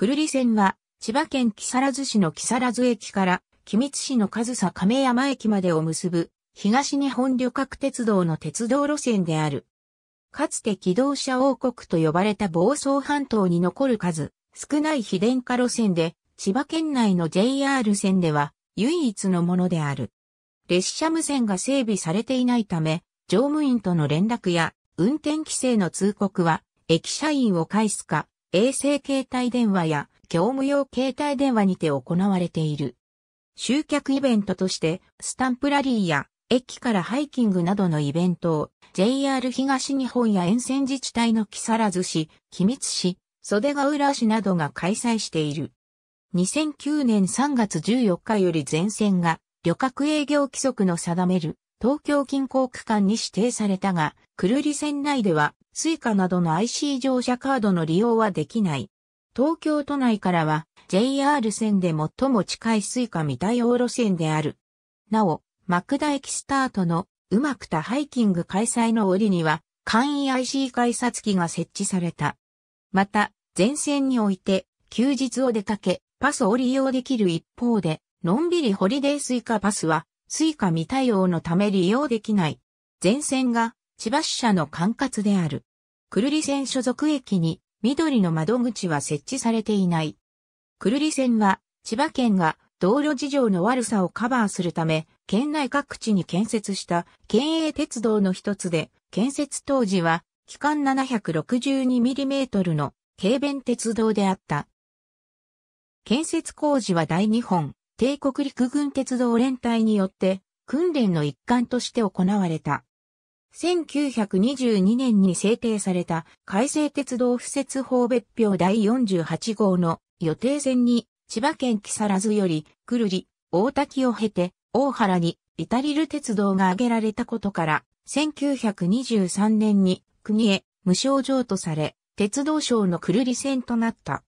久留里線は、千葉県木更津市の木更津駅から、君津市の上総亀山駅までを結ぶ、東日本旅客鉄道の鉄道路線である。かつて機動車王国と呼ばれた房総半島に残る数、少ない非電化路線で、千葉県内の JR 線では唯一のものである。列車無線が整備されていないため、乗務員との連絡や運転規制の通告は、駅社員を介すか、衛星携帯電話や業務用携帯電話にて行われている。集客イベントとして、スタンプラリーや駅からハイキングなどのイベントを JR 東日本や沿線自治体の木更津市、君津市、袖ヶ浦市などが開催している。2009年3月14日より全線が旅客営業規則の定める東京近郊区間に指定されたが、久留里線内ではスイカなどの IC 乗車カードの利用はできない。東京都内からは JR 線で最も近いスイカ未対応路線である。なお、マクダ駅スタートのうまくたハイキング開催の折には簡易 IC 改札機が設置された。また、前線において休日を出かけパスを利用できる一方で、のんびりホリデースイカパスはスイカ未対応のため利用できない。前線が千葉支社の管轄である。久留里線所属駅に緑の窓口は設置されていない。久留里線は千葉県が道路事情の悪さをカバーするため、県内各地に建設した県営鉄道の一つで、建設当時は期間 762mm の軽便鉄道であった。建設工事は大日本帝国陸軍鉄道連隊によって訓練の一環として行われた。1922年に制定された改正鉄道敷設法別表第48号の予定線に千葉県木更津よりくるり大滝を経て大原に至りる鉄道が挙げられたことから1923年に国へ無償譲渡され鉄道省のくるり線となった。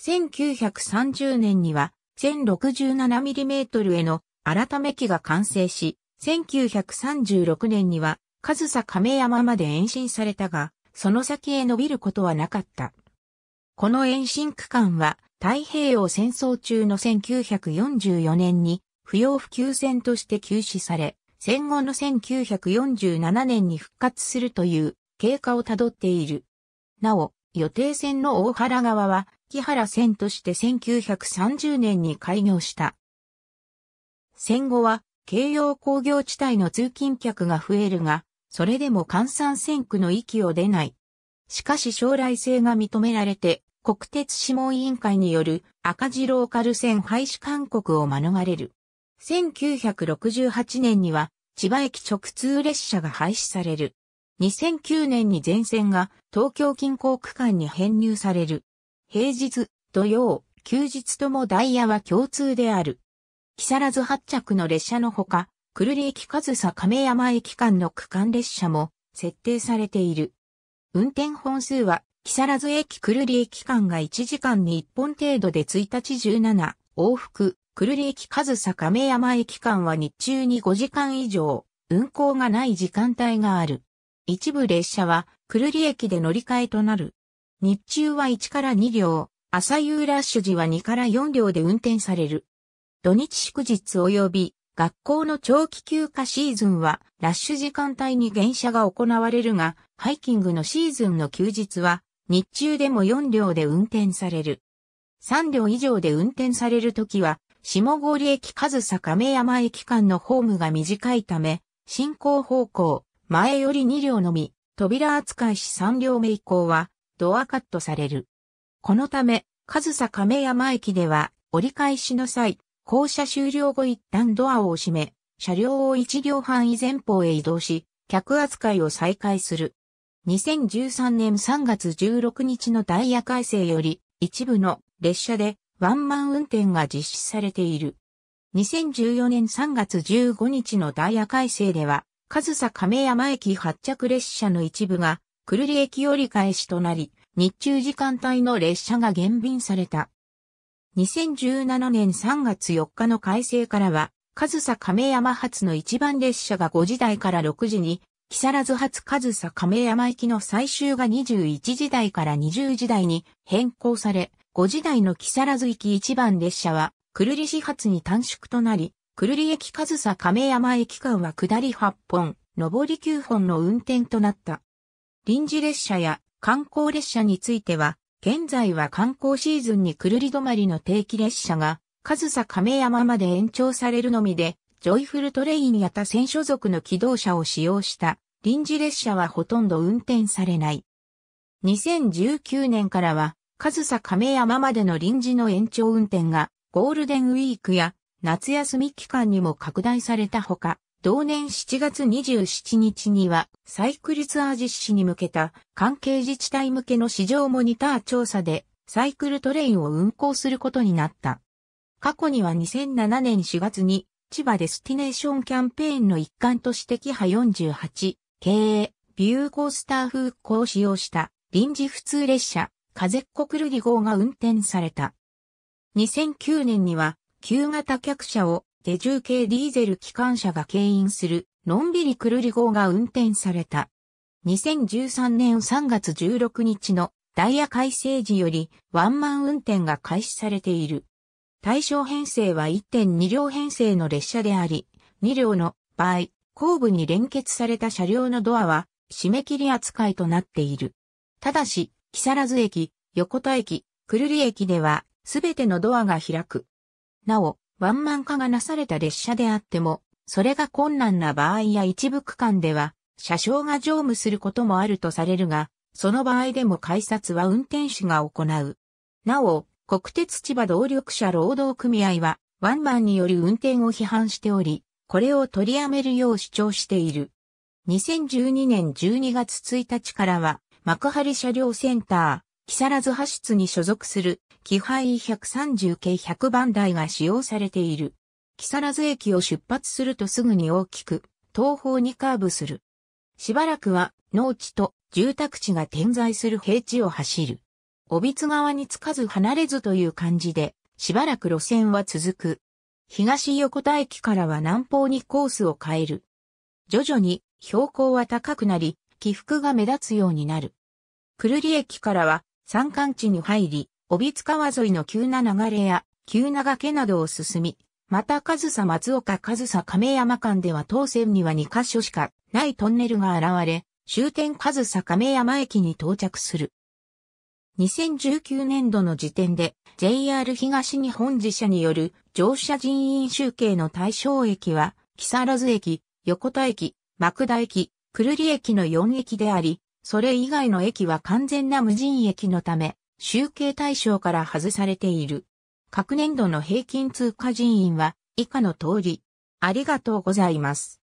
1930年には 1067mm への改め機が完成し、1936年には上総亀山まで延伸されたが、その先へ伸びることはなかった。この延伸区間は太平洋戦争中の1944年に不要不急線として休止され、戦後の1947年に復活するという経過をたどっている。なお、予定線の大原川は、木原線として1930年に開業した。戦後は、京葉工業地帯の通勤客が増えるが、それでも換算線区の域を出ない。しかし将来性が認められて、国鉄諮問委員会による赤字ローカル線廃止勧告を免れる。1968年には千葉駅直通列車が廃止される。2009年に全線が東京近郊区間に編入される。平日、土曜、休日ともダイヤは共通である。木更津発着の列車のほか、久留里駅上サ亀山駅間の区間列車も設定されている。運転本数は、木更津駅久留里駅間が1時間に1本程度で1日17、往復、久留里駅上サ亀山駅間は日中に5時間以上、運行がない時間帯がある。一部列車は、久留里駅で乗り換えとなる。日中は1から2両、朝夕ラッシュ時は2から4両で運転される。土日祝日及び学校の長期休暇シーズンは、ラッシュ時間帯に減車が行われるが、ハイキングのシーズンの休日は、日中でも4両で運転される。3両以上で運転されるときは、下郡駅上坂亀山駅間のホームが短いため、進行方向、前より2両のみ、扉扱いし3両目以降は、ドアカットされる。このため、上坂亀山駅では、折り返しの際、降車終了後一旦ドアを閉め、車両を一両範囲前方へ移動し、客扱いを再開する。2013年3月16日のダイヤ改正より、一部の列車でワンマン運転が実施されている。2014年3月15日のダイヤ改正では、上サ亀山駅発着列車の一部が、くるり駅折り返しとなり、日中時間帯の列車が減便された。2017年3月4日の改正からは、上総亀山発の一番列車が5時台から6時に、木更津発上総亀山行きの最終が21時台から20時台に変更され、5時台の木更津行き一番列車は、久留里始発に短縮となり、久留里駅上総亀山駅間は下り8本、上り9本の運転となった。臨時列車や観光列車については、現在は観光シーズンにくるり止まりの定期列車が、上総亀山まで延長されるのみで、ジョイフルトレインや他線所属の機動車を使用した臨時列車はほとんど運転されない。2019年からは、上総亀山までの臨時の延長運転がゴールデンウィークや夏休み期間にも拡大されたほか、同年7月27日には、サイクルツアー実施に向けた関係自治体向けの市場モニター調査で、サイクルトレインを運行することになった。過去には2007年4月に、千葉デスティネーションキャンペーンの一環としてキハ48、経営、ビューコースター風行を使用した臨時普通列車、カゼッコクルディ号が運転された。2009年には、旧型客車を手重系ディーゼル機関車が牽引するのんびりくるり号が運転された。2013年3月16日のダイヤ改正時よりワンマン運転が開始されている。対象編成は1.2両編成の列車であり、2両の場合、後部に連結された車両のドアは締め切り扱いとなっている。ただし、木更津駅、横田駅、くるり駅では、すべてのドアが開く。なお、ワンマン化がなされた列車であっても、それが困難な場合や一部区間では、車掌が乗務することもあるとされるが、その場合でも改札は運転手が行う。なお、国鉄千葉動力車労働組合は、ワンマンによる運転を批判しており、これを取りやめるよう主張している。2012年12月1日からは、幕張車両センター、木更津派出に所属する、木配130系100番台が使用されている。木更津駅を出発するとすぐに大きく、東方にカーブする。しばらくは、農地と住宅地が点在する平地を走る。帯津側につかず離れずという感じで、しばらく路線は続く。東横田駅からは南方にコースを変える。徐々に標高は高くなり、起伏が目立つようになる。くるり駅からは山間地に入り、帯津川沿いの急な流れや、急な崖などを進み、また上総松岡上総亀山間では当線には2カ所しかないトンネルが現れ、終点上総亀山駅に到着する。2019年度の時点で JR 東日本自社による乗車人員集計の対象駅は木更津駅、横田駅、幕田駅、久留里駅の4駅であり、それ以外の駅は完全な無人駅のため、集計対象から外されている。各年度の平均通過人員は以下の通り。ありがとうございます。